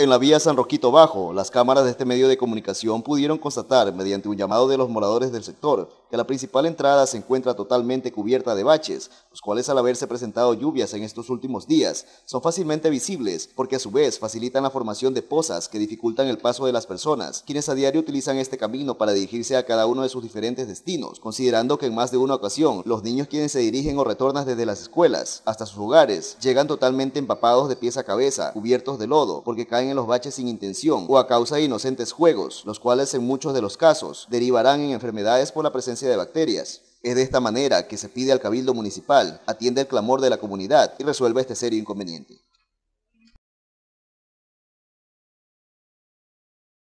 En la vía San Roquito Bajo, las cámaras de este medio de comunicación pudieron constatar, mediante un llamado de los moradores del sector, que la principal entrada se encuentra totalmente cubierta de baches, los cuales al haberse presentado lluvias en estos últimos días son fácilmente visibles porque a su vez facilitan la formación de pozas que dificultan el paso de las personas, quienes a diario utilizan este camino para dirigirse a cada uno de sus diferentes destinos, considerando que en más de una ocasión los niños quienes se dirigen o retornan desde las escuelas hasta sus hogares llegan totalmente empapados de pies a cabeza, cubiertos de lodo, porque caen en los baches sin intención o a causa de inocentes juegos, los cuales en muchos de los casos derivarán en enfermedades por la presencia de bacterias. Es de esta manera que se pide al Cabildo Municipal atiende el clamor de la comunidad y resuelva este serio inconveniente.